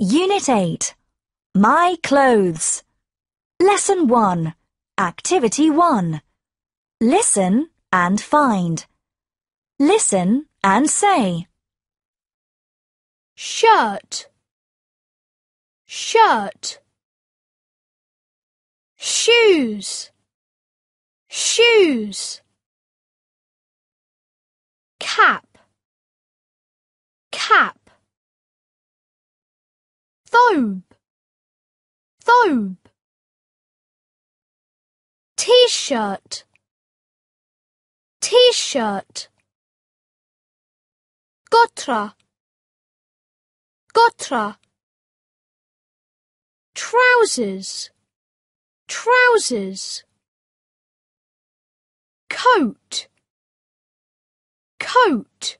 Unit 8. My Clothes. Lesson 1. Activity 1. Listen and find. Listen and say. Shirt. Shirt. Shoes. Shoes. Cap. ثوب ثوب t-shirt t-shirt gotra gotra trousers trousers coat coat